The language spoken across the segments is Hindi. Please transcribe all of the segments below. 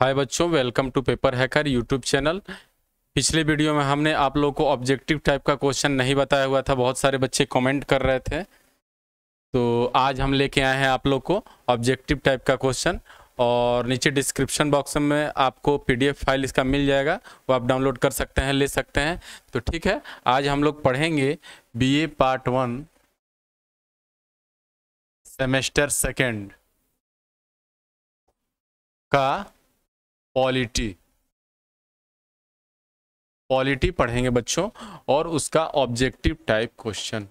हाय बच्चों welcome to paper hacker YouTube channel पिछले वीडियो में हमने आप लोगों को ऑब्जेक्टिव टाइप का क्वेश्चन नहीं बताया हुआ था बहुत सारे बच्चे कमेंट कर रहे थे तो आज हम लेके आए हैं आप लोग को ऑब्जेक्टिव टाइप का क्वेश्चन और नीचे डिस्क्रिप्शन बॉक्स में आपको पीडीएफ फाइल इसका मिल जाएगा वो आप डाउनलोड कर सकते हैं ले सकते हैं तो ठीक है आज हम लोग पढ़ेंगे B part one semester second का पॉलिटी पॉलिटी पढ़ेंगे बच्चों और उसका objective type question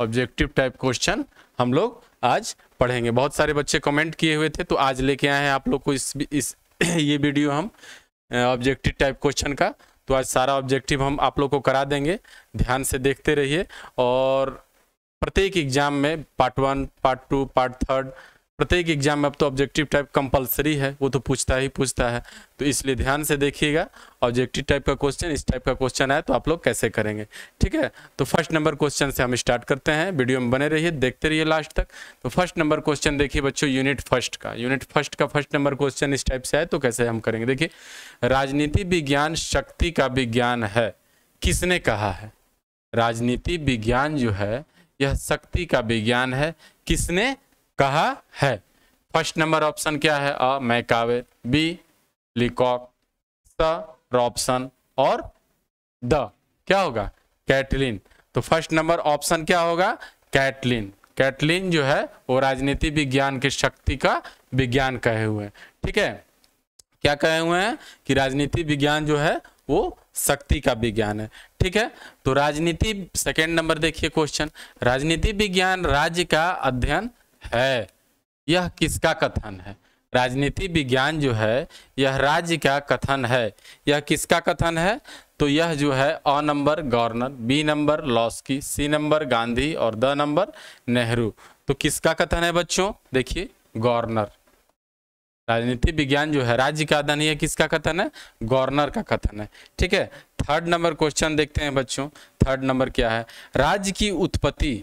objective type question हम लोग आज पढ़ेंगे बहुत सारे बच्चे कमेंट किए हुए थे तो आज लेके आए हैं आप लोग को इस इस ये वीडियो हम ऑब्जेक्टिव टाइप क्वेश्चन का तो आज सारा ऑब्जेक्टिव हम आप लोग को करा देंगे ध्यान से देखते रहिए और प्रत्येक एग्जाम में part one part two part third प्रत्येक एग्जाम में अब तो ऑब्जेक्टिव टाइप कंपलसरी है वो तो पूछता ही पूछता है तो इसलिए ध्यान से देखिएगा ऑब्जेक्टिव टाइप का क्वेश्चन इस टाइप का क्वेश्चन आए तो आप लोग कैसे करेंगे ठीक है तो फर्स्ट नंबर क्वेश्चन से हम स्टार्ट करते हैं वीडियो में बने रहिए देखते रहिए लास्ट तक तो फर्स्ट नंबर क्वेश्चन देखिए बच्चों यूनिट फर्स्ट का यूनिट फर्स्ट का फर्स्ट नंबर क्वेश्चन इस टाइप से आए तो कैसे हम करेंगे देखिए राजनीति विज्ञान शक्ति का विज्ञान है किसने कहा है राजनीति विज्ञान जो है यह शक्ति का विज्ञान है किसने कहा है फर्स्ट नंबर ऑप्शन क्या है अ मैकावे बी लिकॉक स और द क्या होगा कैटलिन तो फर्स्ट नंबर ऑप्शन क्या होगा कैटलिन कैटलिन जो है वो राजनीति विज्ञान की शक्ति का विज्ञान कहे हुए हैं ठीक है क्या कहे हुए हैं कि राजनीति विज्ञान जो है वो शक्ति का विज्ञान है ठीक है तो राजनीति सेकेंड नंबर देखिए क्वेश्चन राजनीति विज्ञान राज्य का अध्ययन है यह किसका कथन है राजनीति विज्ञान जो है यह राज्य का कथन है यह किसका कथन है तो यह जो है अ number governor B number Laski C number Gandhi और द नंबर नेहरू तो किसका कथन है बच्चों देखिए गवर्नर राजनीति विज्ञान जो है राज्य का अध्ययन यह किसका कथन है गवर्नर का कथन है ठीक है थर्ड नंबर क्वेश्चन देखते हैं बच्चों थर्ड नंबर क्या है राज्य की उत्पत्ति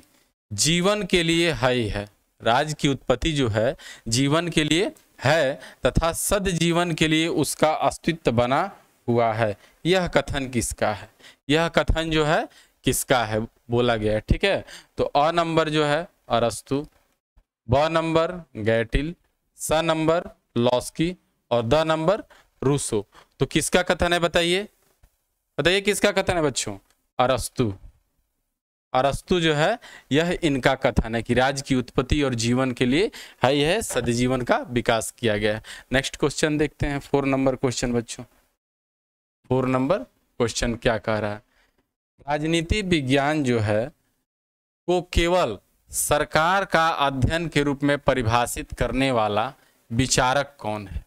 जीवन के लिए है है राज की उत्पत्ति जो है जीवन के लिए है तथा सद जीवन के लिए उसका अस्तित्व बना हुआ है यह कथन किसका है यह कथन जो है किसका है बोला गया ठीक है तो अ नंबर जो है अरस्तु ब नंबर गैटिल स नंबर लॉस्की और द नंबर रूसो तो किसका कथन है बताइए बताइए किसका कथन है बच्चों अरस्तु अरस्तु जो है यह इनका कथन है कि राज्य की उत्पत्ति और जीवन के लिए है यह सदजीवन का विकास किया गया है नेक्स्ट क्वेश्चन देखते हैं फोर नंबर क्वेश्चन बच्चों फोर नंबर क्वेश्चन क्या कह रहा है राजनीति विज्ञान जो है वो केवल सरकार का अध्ययन के रूप में परिभाषित करने वाला विचारक कौन है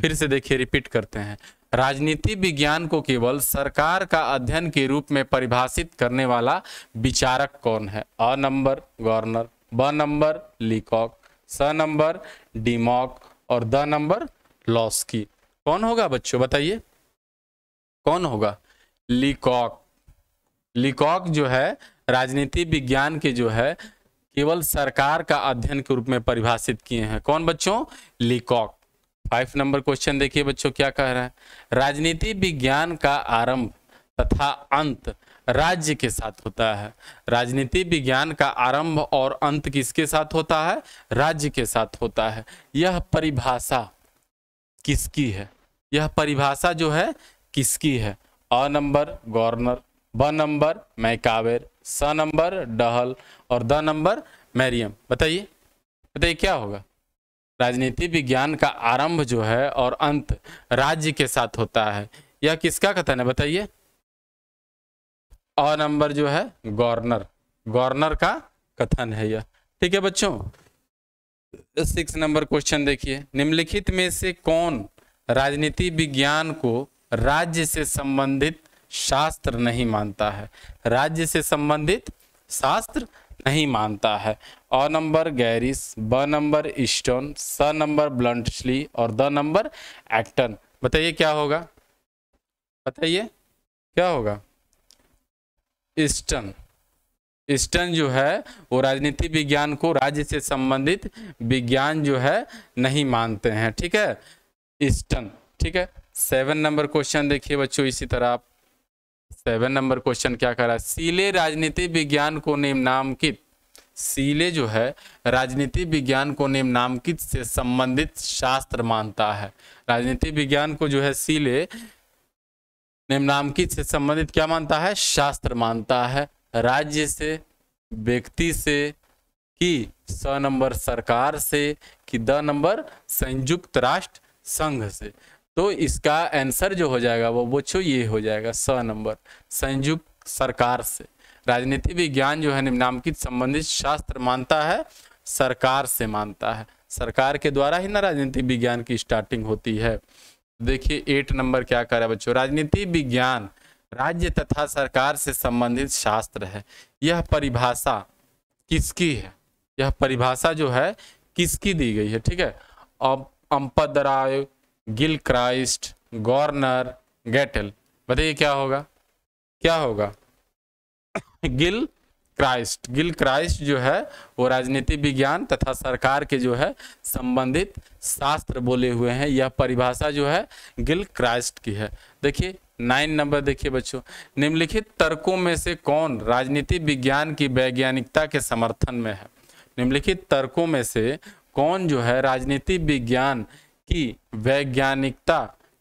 फिर से देखिए रिपीट करते हैं राजनीति विज्ञान को केवल सरकार का अध्ययन के रूप में परिभाषित करने वाला विचारक कौन है अ नंबर गवर्नर ब नंबर लिकॉक स नंबर डीमॉक और द नंबर लॉस्की कौन होगा बच्चों बताइए कौन होगा लिकॉक लिकॉक जो है राजनीति विज्ञान के जो है केवल सरकार का अध्ययन के रूप में परिभाषित किए हैं कौन बच्चों लिकॉक फाइव नंबर क्वेश्चन देखिए बच्चों क्या कह रहा है राजनीति विज्ञान का आरंभ तथा अंत राज्य के साथ होता है राजनीति विज्ञान का आरंभ और अंत किसके साथ होता है राज्य के साथ होता है यह परिभाषा किसकी है यह परिभाषा जो है किसकी है अ नंबर गवर्नर ब नंबर मैकावेर स नंबर डहल और द नंबर मैरियम बताइए बताइए क्या होगा राजनीति विज्ञान का आरंभ जो है और अंत राज्य के साथ होता है यह किसका कथन है बताइए और नंबर जो है गवर्नर गवर्नर का कथन है यह ठीक है बच्चों सिक्स नंबर क्वेश्चन देखिए निम्नलिखित में से कौन राजनीति विज्ञान को राज्य से संबंधित शास्त्र नहीं मानता है राज्य से संबंधित शास्त्र नहीं मानता है अ नंबर गैरिस ब नंबर स्टोन स नंबर ब्लंटली और द नंबर एक्टन बताइए क्या होगा बताइए क्या होगा ईस्टन स्टन जो है वो राजनीति विज्ञान को राज्य से संबंधित विज्ञान जो है नहीं मानते हैं ठीक है स्टन ठीक है सेवन नंबर क्वेश्चन देखिए बच्चों इसी तरह आप सेवन नंबर क्वेश्चन क्या करा सीले राजनीति विज्ञान को नेम नामकित सीले जो है राजनीति विज्ञान को नेम नामकित से संबंधित शास्त्र मानता है राजनीति विज्ञान को जो है सीले नेम नामकित से संबंधित क्या मानता है शास्त्र मानता है राज्य से व्यक्ति से कि स नंबर सरकार से कि द नंबर संयुक्त राष्ट्र संघ से तो इसका आंसर जो हो जाएगा वो बच्चों ये हो जाएगा स नंबर संयुक्त सरकार से राजनीति विज्ञान जो है निम्नांकित संबंधित शास्त्र मानता है सरकार से मानता है सरकार के द्वारा ही ना राजनीति विज्ञान की स्टार्टिंग होती है देखिए एट नंबर क्या कर रहा है बच्चों राजनीति विज्ञान राज्य तथा सरकार से संबंधित शास्त्र है यह परिभाषा किसकी है यह परिभाषा जो है किसकी दी गई है ठीक है अब Appadorai Gilchrist Garner Gettell बताइए क्या होगा क्या होगा गिल क्राइस्ट गिल क्राइस्ट जो है वो राजनीति विज्ञान तथा सरकार के जो है संबंधित शास्त्र बोले हुए हैं यह परिभाषा जो है गिल क्राइस्ट की है देखिए नाइन नंबर देखिए बच्चों निम्नलिखित तर्कों में से कौन राजनीति विज्ञान की वैज्ञानिकता के समर्थन में है निम्नलिखित तर्कों में से कौन जो है राजनीति विज्ञान की वैज्ञानिकता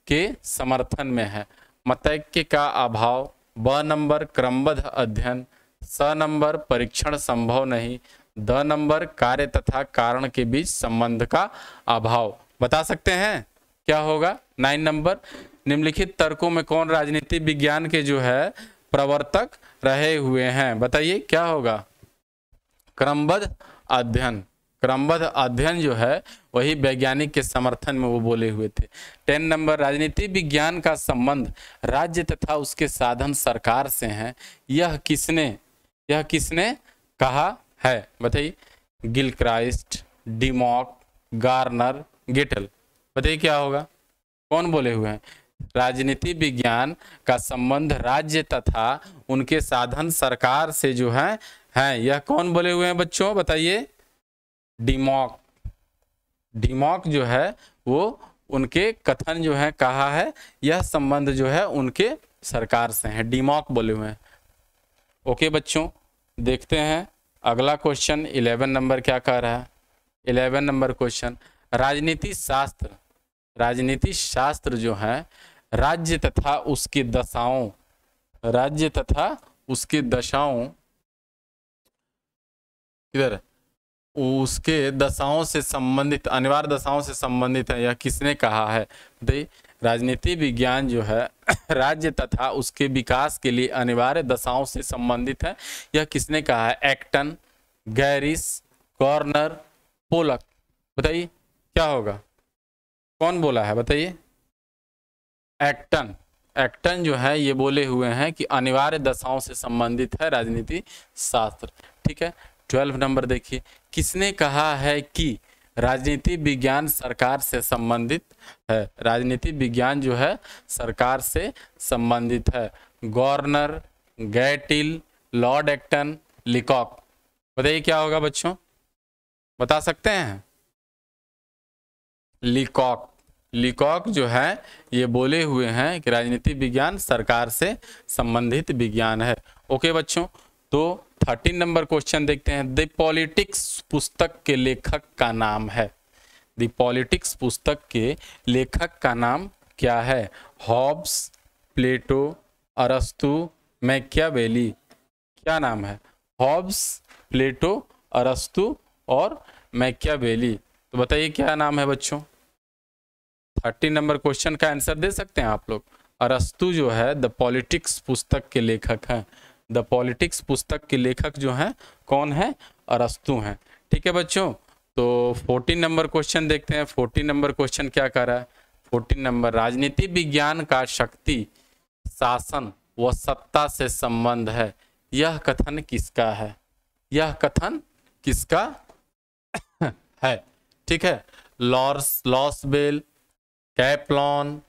के समर्थन में है मतैक्य का अभाव ब नंबर क्रमबद्ध अध्ययन स नंबर परीक्षण संभव नहीं द नंबर कार्य तथा कारण के बीच संबंध का अभाव बता सकते हैं क्या होगा नाइन नंबर निम्नलिखित तर्कों में कौन राजनीति विज्ञान के जो है प्रवर्तक रहे हुए हैं बताइए क्या होगा क्रमबद्ध अध्ययन क्रमबद्ध अध्ययन जो है वही वैज्ञानिक के समर्थन में वो बोले हुए थे टेन नंबर राजनीति विज्ञान का संबंध राज्य तथा उसके साधन सरकार से है यह किसने यह किसने कहा है बताइए Gilchrist Dimock Garner Gettell बताइए क्या होगा कौन बोले हुए हैं राजनीति विज्ञान का संबंध राज्य तथा उनके साधन सरकार से जो है हैं यह कौन बोले हुए हैं बच्चों बताइए डिमॉक डिमॉक जो है वो उनके कथन जो है कहा है यह संबंध जो है उनके सरकार से है डिमॉक बोले हुए हैं ओके बच्चों देखते हैं अगला क्वेश्चन इलेवन नंबर क्या कह रहा है इलेवन नंबर क्वेश्चन राजनीति शास्त्र राजनीति शास्त्र जो है राज्य तथा उसकी दशाओं राज्य तथा उसकी दशाओं किधर उसके दशाओं से संबंधित अनिवार्य दशाओं से संबंधित है यह किसने कहा है दे राजनीति विज्ञान जो है राज्य तथा उसके विकास के लिए अनिवार्य दशाओं से संबंधित है यह किसने कहा है एक्टन गैरिस कॉर्नर पोलक बताइए क्या होगा कौन बोला है बताइए एक्टन एक्टन जो है ये बोले हुए हैं कि अनिवार्य दशाओं से संबंधित है राजनीति शास्त्र ठीक है ट्वेल्व नंबर देखिए किसने कहा है कि राजनीति विज्ञान सरकार से संबंधित है राजनीति विज्ञान जो है सरकार से संबंधित है governor Gettell lord Acton Leacock बताइए क्या होगा बच्चों बता सकते हैं लिकॉक लिकॉक जो है ये बोले हुए हैं कि राजनीति विज्ञान सरकार से संबंधित विज्ञान है ओके बच्चों तो थर्टीन नंबर क्वेश्चन देखते हैं द पॉलिटिक्स पुस्तक के लेखक का नाम है द पॉलिटिक्स पुस्तक के लेखक का नाम क्या है हॉब्स प्लेटो अरस्तु मैकियावेली क्या नाम है हॉब्स प्लेटो अरस्तु और मैकियावेली तो बताइए क्या नाम है बच्चों थर्टीन नंबर क्वेश्चन का आंसर दे सकते हैं आप लोग अरस्तु जो है द पॉलिटिक्स पुस्तक के लेखक हैं द पॉलिटिक्स पुस्तक के लेखक जो हैं कौन है अरस्तु हैं ठीक है बच्चों तो फोर्टीन नंबर क्वेश्चन देखते हैं फोर्टीन नंबर क्वेश्चन क्या कर रहा है फोर्टीन नंबर राजनीति विज्ञान का शक्ति शासन व सत्ता से संबंध है यह कथन किसका है यह कथन किसका है ठीक है लॉर्स लॉसबेल कैप्लॉन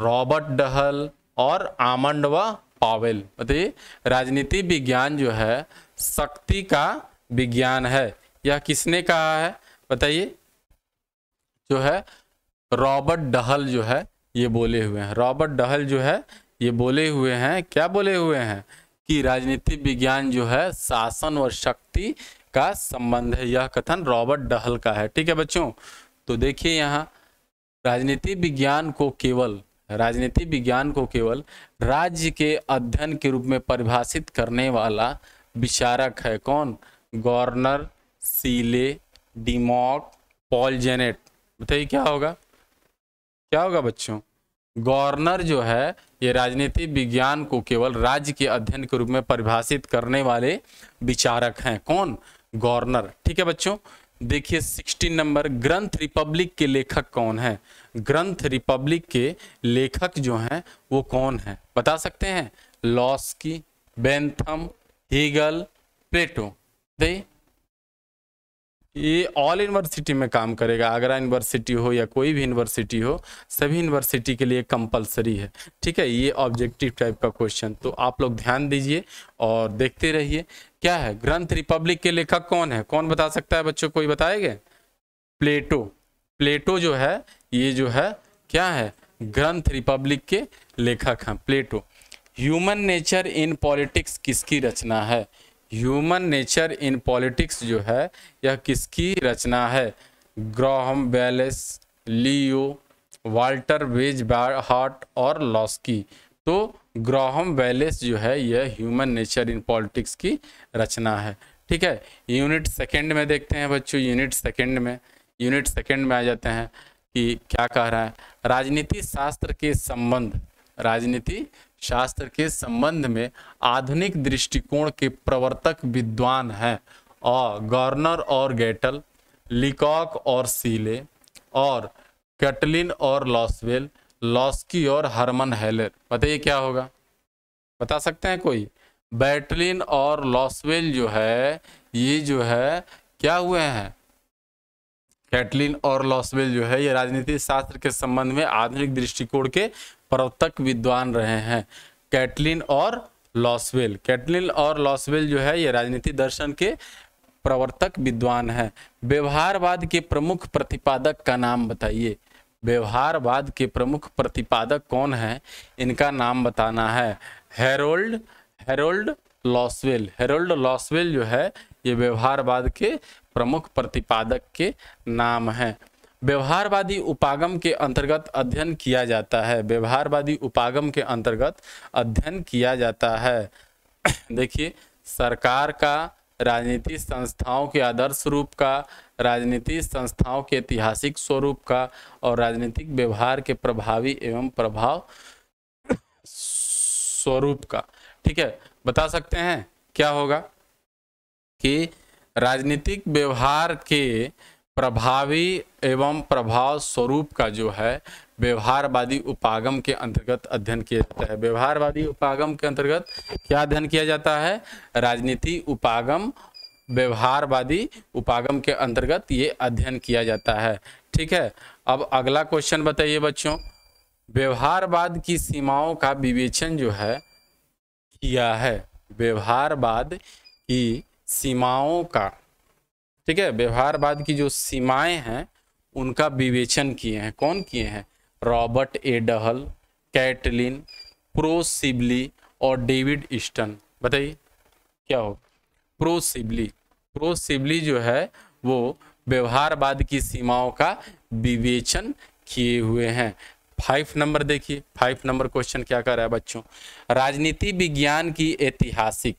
रॉबर्ट डहल और आमंडवा पावेल बताइए राजनीति विज्ञान जो है शक्ति का विज्ञान है यह किसने कहा है बताइए जो है रॉबर्ट डहल जो है ये बोले हुए हैं रॉबर्ट डहल जो है ये बोले हुए हैं क्या बोले हुए हैं कि राजनीति विज्ञान जो है शासन और शक्ति का संबंध है यह कथन रॉबर्ट डहल का है ठीक है बच्चों तो देखिए यहाँ राजनीति विज्ञान को केवल राजनीति विज्ञान को केवल राज्य के अध्ययन के रूप में परिभाषित करने वाला विचारक है कौन governor Seeley Dimock Paul Janet बताइए क्या होगा क्या होगा बच्चों गवर्नर जो है ये राजनीति विज्ञान को केवल राज्य के अध्ययन के रूप में परिभाषित करने वाले विचारक हैं कौन गवर्नर ठीक है बच्चों देखिए 16 नंबर ग्रंथ रिपब्लिक के लेखक कौन है ग्रंथ रिपब्लिक के लेखक जो हैं वो कौन हैं बता सकते हैं लॉस्की बेंथम हीगल प्लेटो दे ये ऑल यूनिवर्सिटी में काम करेगा आगरा यूनिवर्सिटी हो या कोई भी यूनिवर्सिटी हो सभी यूनिवर्सिटी के लिए कंपलसरी है ठीक है ये ऑब्जेक्टिव टाइप का क्वेश्चन तो आप लोग ध्यान दीजिए और देखते रहिए क्या है ग्रंथ रिपब्लिक के लेखक कौन है कौन बता सकता है बच्चों कोई बताएगा प्लेटो प्लेटो जो है ये जो है क्या है ग्रंथ रिपब्लिक के लेखक हैं Plato human nature in politics किसकी रचना है ह्यूमन नेचर इन पॉलिटिक्स जो है यह किसकी रचना है ग्रोहम बैलेस लियो वाल्टर वेज हार्ट और लॉस्की तो ग्रोहम वेलेस जो है यह ह्यूमन नेचर इन पॉलिटिक्स की रचना है ठीक है यूनिट सेकंड में देखते हैं बच्चों यूनिट सेकंड में यूनिट सेकेंड में आ जाते हैं कि क्या कह रहा है राजनीति शास्त्र के संबंध राजनीति शास्त्र के संबंध में आधुनिक दृष्टिकोण के प्रवर्तक विद्वान हैं और गवर्नर और गेटल लिकॉक और सीले और कैटलिन और लॉसवेल लॉस्की और हरमन हेलर बताइए क्या होगा बता सकते हैं कोई बैटलिन और लॉसवेल जो है ये जो है क्या हुए हैं कैटलिन और लॉसवेल जो है ये राजनीति शास्त्र के संबंध में आधुनिक दृष्टिकोण के प्रवर्तक विद्वान रहे हैं कैटलिन और लॉसवेल कैटलिन और लॉसवेल जो है ये राजनीति दर्शन के प्रवर्तक विद्वान है व्यवहारवाद के प्रमुख प्रतिपादक का नाम बताइए व्यवहारवाद के प्रमुख प्रतिपादक कौन है इनका नाम बताना है Harold Harold Lasswell Harold Lasswell जो है ये व्यवहारवाद के प्रमुख प्रतिपादक के नाम हैं व्यवहारवादी उपागम के अंतर्गत अध्ययन किया जाता है व्यवहारवादी उपागम के अंतर्गत अध्ययन किया जाता है देखिए सरकार का राजनीति संस्थाओं के आदर्श रूप का राजनीतिक संस्थाओं के ऐतिहासिक स्वरूप का और राजनीतिक व्यवहार के प्रभावी एवं प्रभाव स्वरूप का ठीक है बता सकते हैं क्या होगा कि राजनीतिक व्यवहार के प्रभावी एवं प्रभाव स्वरूप का जो है व्यवहारवादी उपागम के अंतर्गत अध्ययन किया जाता है व्यवहारवादी उपागम के अंतर्गत क्या अध्ययन किया जाता है राजनीति उपागम व्यवहारवादी उपागम के अंतर्गत ये अध्ययन किया जाता है ठीक है अब अगला क्वेश्चन बताइए बच्चों व्यवहारवाद की सीमाओं का विवेचन जो है किया है व्यवहारवाद की सीमाओं का ठीक है व्यवहारवाद की जो सीमाएं हैं उनका विवेचन किए हैं कौन किए हैं Robert A Dahl Catlin pro Sibley और डेविड ईस्टन बताइए क्या हो प्रो सिबली प्रो सिबली जो है वो व्यवहारवाद की सीमाओं का विवेचन किए हुए हैं फाइव नंबर देखिए फाइव नंबर क्वेश्चन क्या कर रहा है बच्चों राजनीति विज्ञान की ऐतिहासिक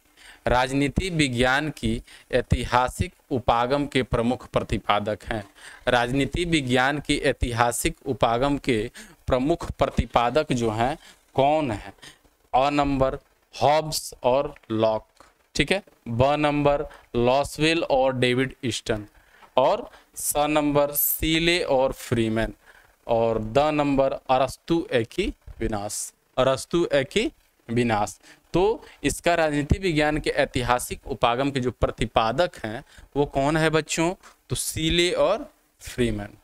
राजनीति विज्ञान की ऐतिहासिक उपागम के प्रमुख प्रतिपादक हैं राजनीति विज्ञान की ऐतिहासिक उपागम के प्रमुख प्रतिपादक जो हैं कौन है अ नंबर हॉब्स और लॉक ठीक है ब नंबर लॉसविल और डेविड ईस्टन और स नंबर सीले और फ्रीमैन और द नंबर अरस्तु एकी विनाश अरस्तु एकी विनाश तो इसका राजनीति विज्ञान के ऐतिहासिक उपागम के जो प्रतिपादक हैं वो कौन है बच्चों तो सीले और फ्रीमैन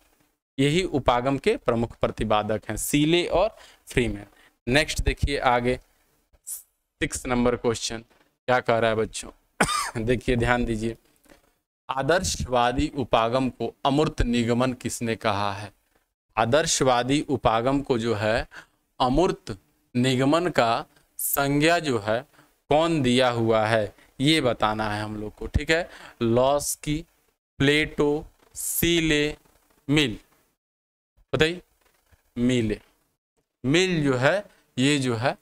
यही उपागम के प्रमुख प्रतिपादक हैं सीले और फ्रीमैन नेक्स्ट देखिए आगे सिक्स नंबर क्वेश्चन क्या कह रहा है बच्चों देखिए ध्यान दीजिए आदर्शवादी उपागम को अमूर्त निगमन किसने कहा है आदर्शवादी उपागम को जो है अमूर्त निगमन का संज्ञा जो है कौन दिया हुआ है ये बताना है हम लोग को ठीक है लॉस की प्लेटो सीले मिल बताइए मिले मिल जो है ये जो है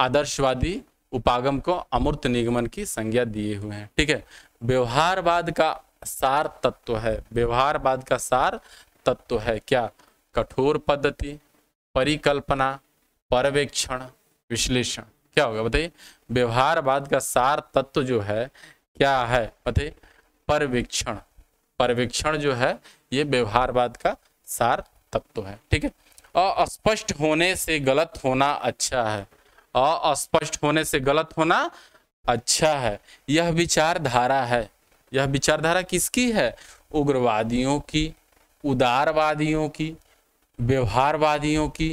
आदर्शवादी उपागम को अमूर्त निगमन की संज्ञा दिए हुए हैं ठीक है व्यवहारवाद का सार तत्व है व्यवहारवाद का सार तत्व है क्या कठोर पद्धति परिकल्पना पर्यवेक्षण विश्लेषण क्या होगा बताइए व्यवहारवाद का सार तत्व जो है क्या है बताइए पर्यवेक्षण पर्यवेक्षण जो है ये व्यवहारवाद का सार तत्व है ठीक है अस्पष्ट होने से गलत होना अच्छा है अस्पष्ट होने से गलत होना अच्छा है यह विचारधारा है यह विचारधारा किसकी है उग्रवादियों की उदारवादियों की व्यवहारवादियों की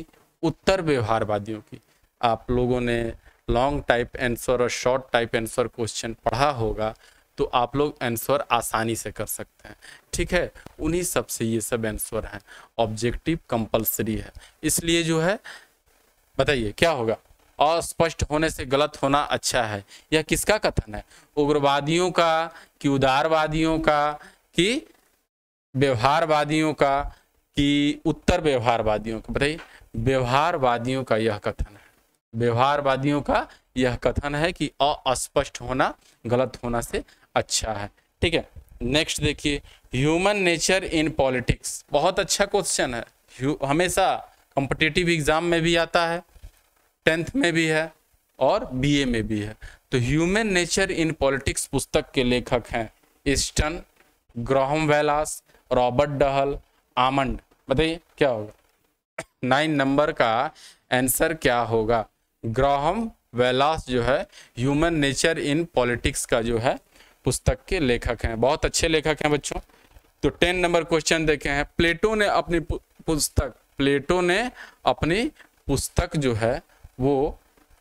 उत्तर व्यवहारवादियों की आप लोगों ने लॉन्ग टाइप आंसर और शॉर्ट टाइप आंसर क्वेश्चन पढ़ा होगा तो आप लोग आंसर आसानी से कर सकते हैं ठीक है उन्हीं सब से ये सब आंसर हैं ऑब्जेक्टिव कंपलसरी है इसलिए जो है बताइए क्या होगा अस्पष्ट होने से गलत होना अच्छा है यह किसका कथन है उग्रवादियों का कि उदारवादियों का कि व्यवहारवादियों का कि उत्तर व्यवहारवादियों का बताइए व्यवहारवादियों का यह कथन है व्यवहारवादियों का यह कथन है कि अस्पष्ट होना गलत होना से अच्छा है ठीक है नेक्स्ट देखिए ह्यूमन नेचर इन पॉलिटिक्स बहुत अच्छा क्वेश्चन है हमेशा कॉम्पिटिटिव एग्जाम में भी आता है टेंथ में भी है और बीए में भी है तो ह्यूमन नेचर इन पॉलिटिक्स पुस्तक के लेखक हैं Easton Graham Wallas Robert Dahl Almond बताइए क्या होगा नाइन नंबर का आंसर क्या होगा ग्राहम वेलास जो है ह्यूमन नेचर इन पॉलिटिक्स का जो है पुस्तक के लेखक हैं बहुत अच्छे लेखक हैं बच्चों तो टेन नंबर क्वेश्चन देखे हैं प्लेटो ने अपनी पुस्तक प्लेटो ने अपनी पुस्तक जो है वो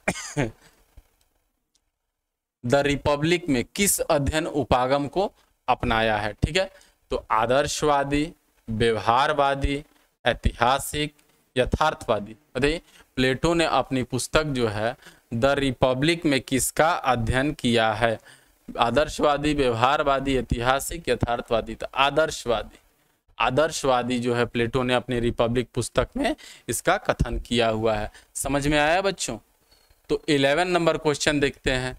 द रिपब्लिक में किस अध्ययन उपागम को अपनाया है ठीक है तो आदर्शवादी व्यवहारवादी ऐतिहासिक यथार्थवादी अरे प्लेटो ने अपनी पुस्तक जो है द रिपब्लिक में किसका अध्ययन किया है आदर्शवादी व्यवहारवादी ऐतिहासिक यथार्थवादी तो आदर्शवादी आदर्शवादी जो है प्लेटो ने अपनी रिपब्लिक पुस्तक में इसका कथन किया हुआ है समझ में आया बच्चों तो इलेवन नंबर क्वेश्चन देखते हैं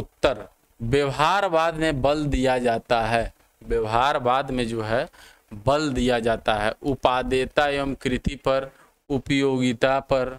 उत्तर व्यवहारवाद में बल दिया जाता है व्यवहारवाद में जो है बल दिया जाता है उपादेयता एवं कृति पर उपयोगिता पर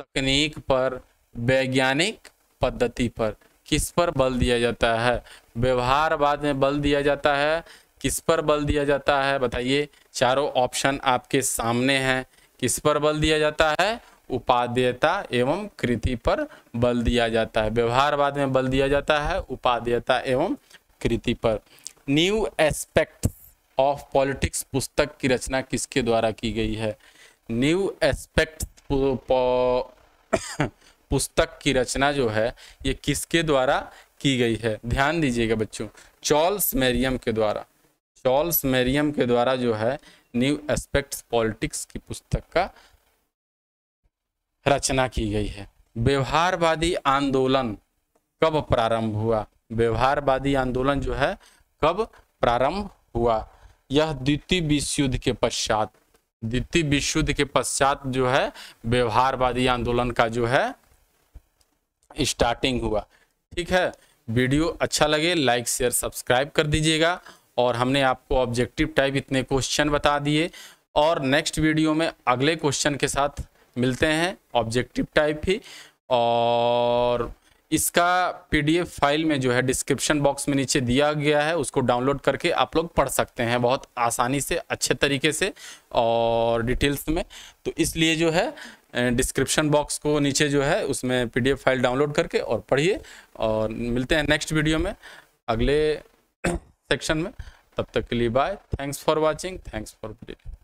तकनीक पर वैज्ञानिक पद्धति पर किस पर बल दिया जाता है व्यवहारवाद में बल दिया जाता है किस पर बल दिया जाता है बताइए चारों ऑप्शन आपके सामने हैं किस पर बल दिया जाता है उपादेयता एवं कृति पर बल दिया जाता है व्यवहारवाद में बल दिया जाता है उपादेयता एवं कृति पर न्यू एस्पेक्ट ऑफ पॉलिटिक्स पुस्तक की रचना किसके द्वारा की गई है न्यू एस्पेक्ट पुस्तक की रचना जो है ये किसके द्वारा की गई है ध्यान दीजिएगा बच्चों चॉल्स मेरियम के द्वारा चॉल्स मेरियम के द्वारा जो है न्यू एस्पेक्ट्स पॉलिटिक्स की पुस्तक का रचना की गई है व्यवहारवादी आंदोलन कब प्रारंभ हुआ व्यवहारवादी आंदोलन जो है कब प्रारंभ हुआ यह द्वितीय विश्व युद्ध के पश्चात द्वितीय विश्व युद्ध के पश्चात जो है व्यवहारवादी आंदोलन का जो है स्टार्टिंग हुआ ठीक है वीडियो अच्छा लगे लाइक शेयर सब्सक्राइब कर दीजिएगा और हमने आपको ऑब्जेक्टिव टाइप इतने क्वेश्चन बता दिए और नेक्स्ट वीडियो में अगले क्वेश्चन के साथ मिलते हैं ऑब्जेक्टिव टाइप ही और इसका पीडीएफ फाइल में जो है डिस्क्रिप्शन बॉक्स में नीचे दिया गया है उसको डाउनलोड करके आप लोग पढ़ सकते हैं बहुत आसानी से अच्छे तरीके से और डिटेल्स में तो इसलिए जो है डिस्क्रिप्शन बॉक्स को नीचे जो है उसमें पीडीएफ फाइल डाउनलोड करके और पढ़िए और मिलते हैं नेक्स्ट वीडियो में अगले सेक्शन में तब तक के लिए bye thanks for watching thanks for